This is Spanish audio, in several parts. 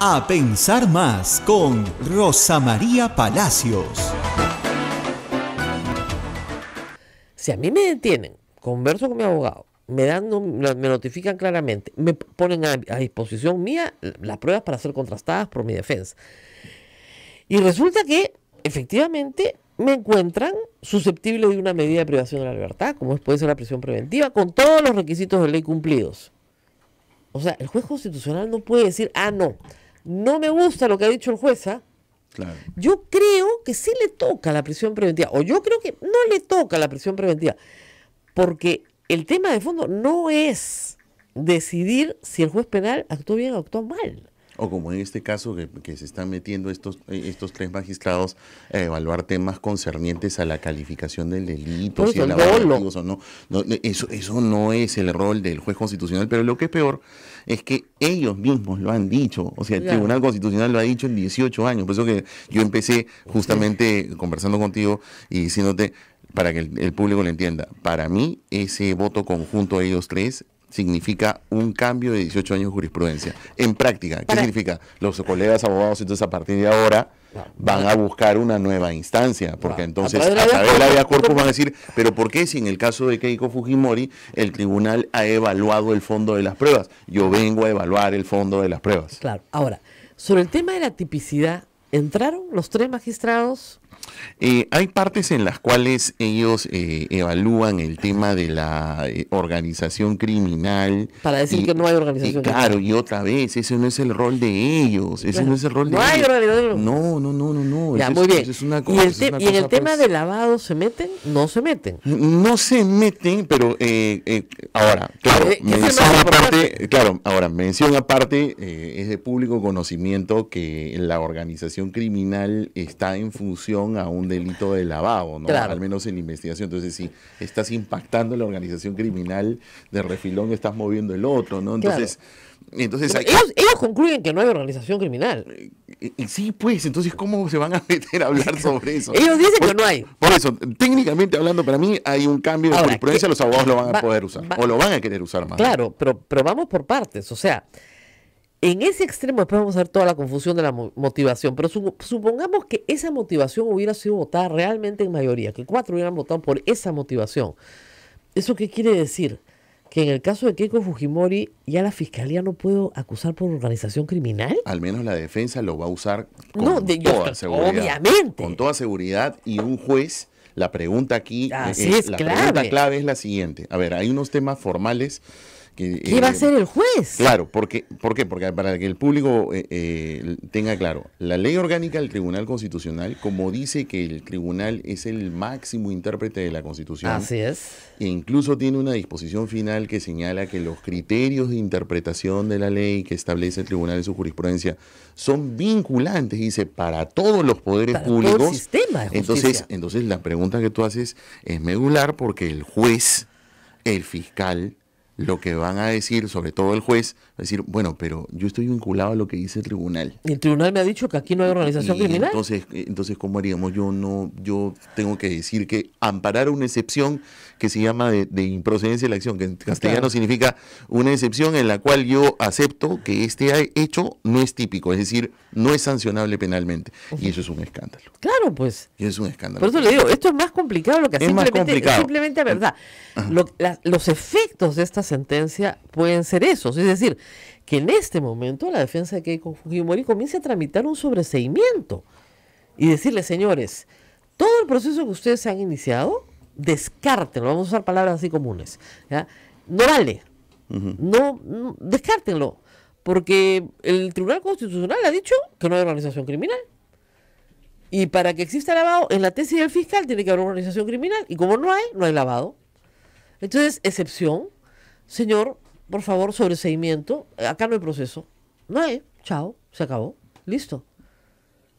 A Pensar Más con Rosa María Palacios. Si a mí me detienen, converso con mi abogado, me, dan, me notifican claramente, me ponen a, a disposición mía las pruebas para ser contrastadas por mi defensa. Y resulta que efectivamente me encuentran susceptible de una medida de privación de la libertad, como puede ser la prisión preventiva, con todos los requisitos de ley cumplidos. O sea, el juez constitucional no puede decir, ah, no, no me gusta lo que ha dicho el juez, ¿ah? Yo creo que sí le toca la prisión preventiva, o yo creo que no le toca la prisión preventiva, porque el tema de fondo no es decidir si el juez penal actuó bien o actuó mal o como en este caso que, se están metiendo estos, eh, estos tres magistrados a evaluar temas concernientes a la calificación del delito, si o no. eso, eso no es el rol del juez constitucional, pero lo que es peor es que ellos mismos lo han dicho, o sea, el Tribunal Constitucional lo ha dicho en 18 años, por eso que yo empecé justamente conversando contigo y diciéndote, para que el, el, público lo entienda, para mí ese voto conjunto de ellos tres significa un cambio de 18 años de jurisprudencia. En práctica, ¿qué significa? Los colegas abogados, entonces a partir de ahora van a buscar una nueva instancia, porque entonces a través de la corpus van a decir, pero ¿por qué si en el caso de Keiko Fujimori el tribunal ha evaluado el fondo de las pruebas? Yo vengo a evaluar el fondo de las pruebas. Claro, ahora, sobre el tema de la tipicidad, entraron los tres magistrados eh, hay partes en las cuales ellos eh, evalúan el tema de la eh, organización criminal. Para decir que no hay organización criminal. Claro, y otra vez, ese no es el rol de ellos. Ese no es el rol no organización. No, no, no, no, no. Ya, muy bien. ¿Y, en el tema pues de lavado se meten? No se meten. No se meten, pero ahora, ah, claro, mención claro, ahora, mención aparte, es de público conocimiento que la organización criminal está en función a un delito de lavado, ¿no? Al menos en investigación. Entonces, si estás impactando la organización criminal de refilón, estás moviendo el otro, ¿no? Entonces. Entonces, ellos, concluyen que no hay organización criminal. Eh, eh, sí, pues, entonces, ¿cómo se van a meter a hablar sobre eso? ellos dicen que no hay. Por eso, técnicamente hablando, para mí hay un cambio de jurisprudencia, los abogados lo van a poder usar, o lo van a querer usar más. Claro, pero, pero vamos por partes, o sea, en ese extremo después vamos a ver toda la confusión de la motivación, pero supongamos que esa motivación hubiera sido votada realmente en mayoría, que cuatro hubieran votado por esa motivación. ¿Eso qué quiere decir? Que en el caso de Keiko Fujimori ya la fiscalía no puede acusar por organización criminal. Al menos la defensa lo va a usar con no, de, toda seguridad. Obviamente. Con toda seguridad y un juez la pregunta aquí eh, eh, es, la pregunta clave es la siguiente. A ver, hay unos temas formales ¿Qué va a ser eh, el juez? Claro, porque, ¿por qué? Porque para que el público eh, eh, tenga claro, la ley orgánica del Tribunal Constitucional, como dice que el tribunal es el máximo intérprete de la Constitución, así es. E incluso tiene una disposición final que señala que los criterios de interpretación de la ley que establece el tribunal en su jurisprudencia son vinculantes, dice, para todos los poderes públicos. Todo el sistema de entonces, entonces la pregunta que tú haces es medular porque el juez, el fiscal, lo que van a decir, sobre todo el juez, va a decir, bueno, pero yo estoy vinculado a lo que dice el tribunal. El tribunal me ha dicho que aquí no hay organización criminal. Entonces, eh, entonces ¿cómo haríamos? Yo no, yo tengo que decir que amparar una excepción que se llama de, improcedencia de la acción, que en castellano significa una excepción en la cual yo acepto que este hecho no es típico, es decir, no es sancionable penalmente. Y eso es un escándalo. Claro, pues. Y eso es un escándalo. Por eso le digo, esto es más complicado lo que es simplemente, más simplemente verdad. los efectos de estas sentencia pueden ser esos. Es decir, que en este momento la defensa de Keiko Fujimori comience a tramitar un sobreseimiento y decirle, señores, todo el proceso que ustedes han iniciado, descártenlo, vamos a usar palabras así comunes, no vale, no, descártenlo, porque el Tribunal Constitucional ha dicho que no hay organización criminal. Y para que exista lavado, en la tesis del fiscal tiene que haber una organización criminal, y como no hay, no hay lavado. Entonces, excepción, señor, por favor, seguimiento. Eh, acá no hay proceso. No hay, chao, se acabó, listo.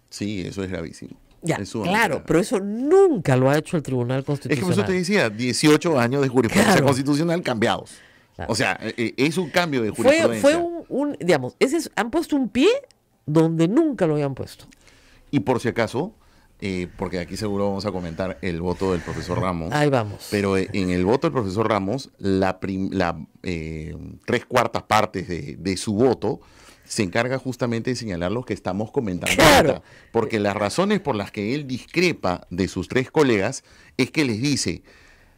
Sí, eso es gravísimo. Ya, claro, pero eso nunca lo ha hecho el Tribunal Constitucional. Es que eso te decía, 18 años de jurisprudencia constitucional cambiados. O sea, eh, eh, es un cambio de jurisprudencia. Fue, un, digamos, ese han puesto un pie donde nunca lo habían puesto. Y por si acaso, eh, porque aquí seguro vamos a comentar el voto del profesor Ramos. Ahí vamos. Pero eh, en el voto del profesor Ramos, la, eh, tres cuartas partes de, su voto se encarga justamente de señalar lo que estamos comentando porque las razones por las que él discrepa de sus tres colegas es que les dice,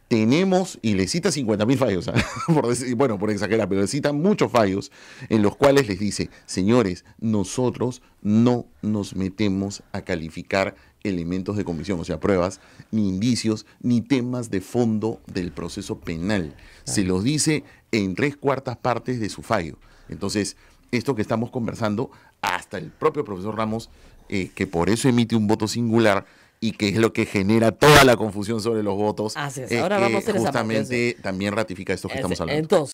tenemos, y le cita 50.000 fallos, ¿ah? por bueno, por exagerar, pero le cita muchos fallos en los cuales les dice, señores, nosotros no nos metemos a calificar elementos de comisión, o sea, pruebas, ni indicios, ni temas de fondo del proceso penal. Se los dice en tres cuartas partes de su fallo. Entonces, esto que estamos conversando, hasta el propio profesor Ramos, eh, que por eso emite un voto singular, y que es lo que genera toda la confusión sobre los votos. Así es, ahora vamos a justamente también ratifica esto que estamos hablando.